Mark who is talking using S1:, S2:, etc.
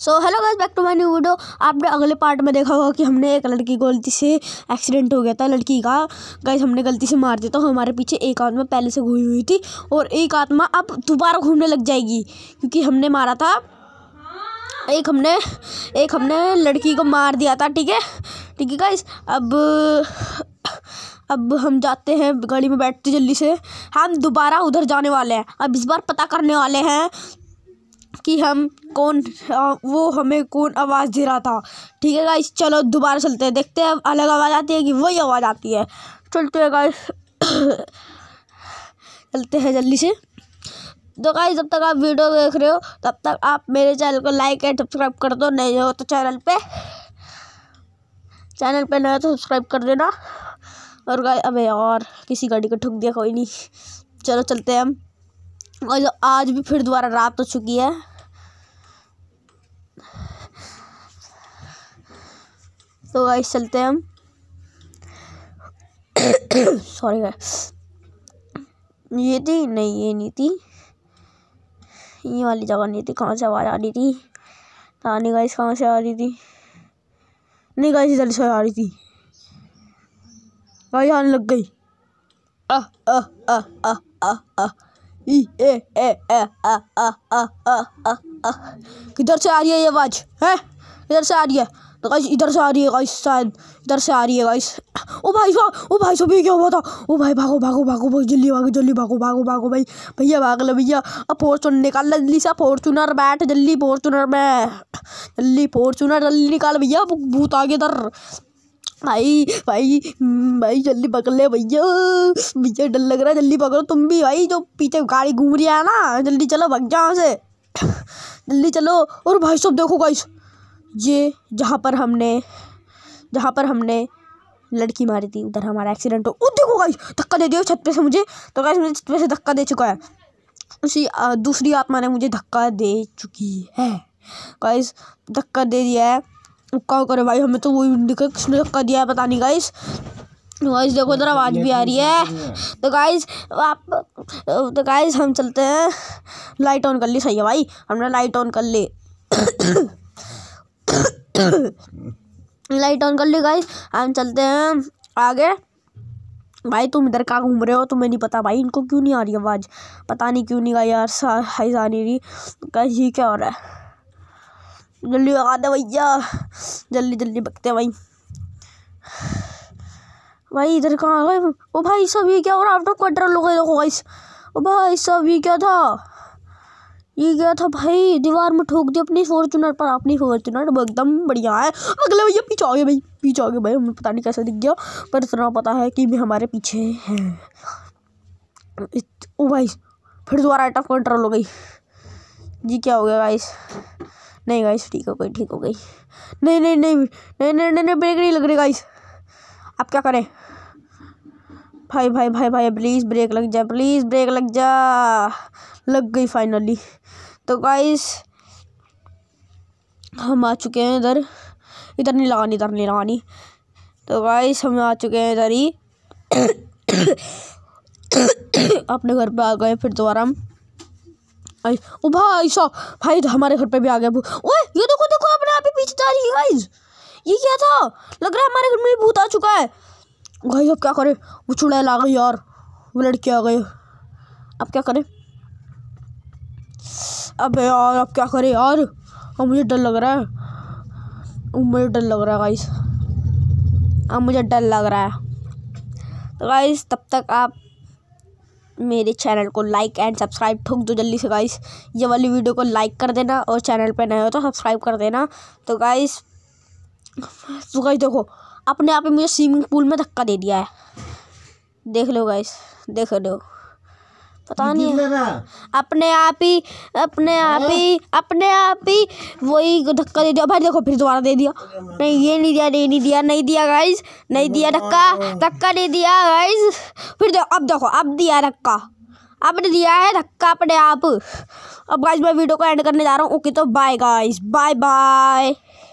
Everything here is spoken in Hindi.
S1: So hello guys back to my new video आपने अगले पार्ट में देखा होगा कि हमने एक लड़की गलती से एक्सीडेंट हो गया था लड़की का गाइस हमने गलती से मार दिया था हमारे पीछे एक आत्मा पहले से घूमी हुई थी और एक आत्मा अब दोबारा घूमने लग जाएगी क्योंकि हमने मारा था एक हमने एक हमने लड़की को मार दिया था ठीक है ठीक है गाइस अब अब हम जाते हैं गाड़ी में बैठते जल्दी से हम दोबारा उधर जाने वाले हैं अब इस बार पता करने वाले हैं कि हम कौन हाँ, वो हमें कौन आवाज़ दे रहा था ठीक है गाइस चलो दोबारा चलते हैं देखते हैं अलग आवाज़ आती है कि वही आवाज़ आती है चलते हैं गाइस चलते हैं जल्दी से तो गाइस जब तक आप वीडियो देख रहे हो तब तक आप मेरे चैनल को लाइक एंड सब्सक्राइब कर दो नहीं हो तो चैनल पे चैनल पे हो तो सब्सक्राइब कर देना और गाय अबे और किसी गाड़ी को ठुक दिया कोई नहीं चलो चलते हैं हम और आज भी फिर दोबारा रात हो चुकी है तो गाइस चलते हैं हम सॉरी ये थी नहीं ये नहीं थी ये वाली जगह नहीं थी कहाँ से आवाज़ आ रही थी रानी गाइस कहाँ से आ रही थी नहीं गाइस इधर से आ रही थी गाइस आने लग गई आ आ आ आ आ आ ए किधर से आ रही है ये आवाज है इधर से आ रही है तो गाइस इधर से आ रही है गाइस शायद इधर से आ रही है गाइस ओ भाई साहब ओ भाई साहब ये क्या हुआ था ओ भाई भागो भागो भागो भाई जल्दी भागो जल्दी भागो भागो भागो भाई भैया भाग लो भैया अब फॉर्चूनर निकाल जल्दी सा फॉर्चूनर बैठ जल्दी फॉर्चूनर में जल्दी फॉर्चूनर जल्दी निकाल भैया भूत आगे इधर भाई भाई हम्म, भाई जल्दी पकड़ ले भैया भैया डर लग रहा है जल्दी पकड़ो तुम भी भाई जो पीछे गाड़ी घूम रही है ना जल्दी चलो भग जाओ से जल्दी चलो और भाई सब देखो गाइस ये जहाँ पर हमने जहाँ पर हमने लड़की मारी थी उधर हमारा एक्सीडेंट हो ओ देखो गाइस धक्का दे दिया छत पे से मुझे तो गाइस मुझे छत पे से धक्का दे चुका है उसी दूसरी आत्मा ने मुझे धक्का दे चुकी है गाइस धक्का दे दिया है क्या करें भाई हमें तो वही दिखा किसने कर दिया है पता नहीं गाइस गाइस देखो इधर आवाज़ भी आ रही है तो गाइस आप तो गाइस हम चलते हैं लाइट ऑन कर ली सही है भाई हमने लाइट ऑन कर ली लाइट ऑन कर ली गाइस हम चलते हैं आगे भाई तुम इधर कहाँ घूम रहे हो तुम्हें नहीं पता भाई इनको क्यों नहीं आ रही आवाज़ पता नहीं क्यों नहीं गाई यार हाई आ नहीं रही कहीं क्या हो रहा है जल्दी लगा दे भैया जल्दी जल्दी बकते भाई भाई इधर कहाँ गए ओ भाई सब ये क्या हो रहा आफ्टर क्वार्टर लोग देखो भाई ओ भाई सब ये क्या था ये क्या था भाई दीवार में ठोक दी अपनी फॉर्चूनर पर अपनी फॉर्चूनर एकदम बढ़िया है अगले भैया पीछे आ गए भाई पीछे आ गए भाई हमें पता नहीं कैसे दिख गया पर इतना पता है कि भी हमारे पीछे हैं ओ भाई फिर दोबारा ऑफ कंट्रोल हो गई जी क्या हो गया भाई नहीं गाइस ठीक हो गई ठीक हो गई नहीं नहीं नहीं नहीं नहीं नहीं नहीं ब्रेक नहीं लग रही गाइस आप क्या करें भाई भाई भाई भाई प्लीज़ ब्रेक लग जा प्लीज़ ब्रेक लग जा लग गई फाइनली तो गाइस हम आ चुके हैं इधर इधर नहीं लगानी इधर नहीं लगानी तो गाइस हम आ चुके हैं इधर ही अपने घर पे आ गए फिर दोबारा हम भाई ओ भाई सो भाई हमारे घर पे भी आ गया ओए ये देखो देखो अपने आप ही पीछे जा रही है गाइस ये क्या था लग रहा है हमारे घर में भूत आ चुका है भाई अब क्या करें वो चुड़ैल आ गई यार वो लड़के आ गए अब क्या करें अब यार अब क्या करें यार अब मुझे डर लग रहा है मुझे डर लग रहा है गाइस अब मुझे डर लग रहा है तो गाइस तब तक आप मेरे चैनल को लाइक एंड सब्सक्राइब ठोक दो जल्दी से गाइस ये वाली वीडियो को लाइक कर देना और चैनल पे नए हो तो सब्सक्राइब कर देना तो गाइस तो गाइस देखो अपने आप ही मुझे स्विमिंग पूल में धक्का दे दिया है देख लो गाइस देख लो पता नहीं अपने आप ही अपने आप हाँ। ही अपने आप ही वही धक्का दे दिया भाई देखो फिर दोबारा दे दिया नहीं ये नहीं दिया नहीं नहीं दिया नहीं दिया गाइज नहीं दिया धक्का धक्का नहीं दिया गाइज फिर दो, अब देखो अब दिया धक्का अब ने दिया है धक्का अपने आप अब गाइज मैं वीडियो को एंड करने जा रहा हूँ ओके तो बाय गाइज बाय बाय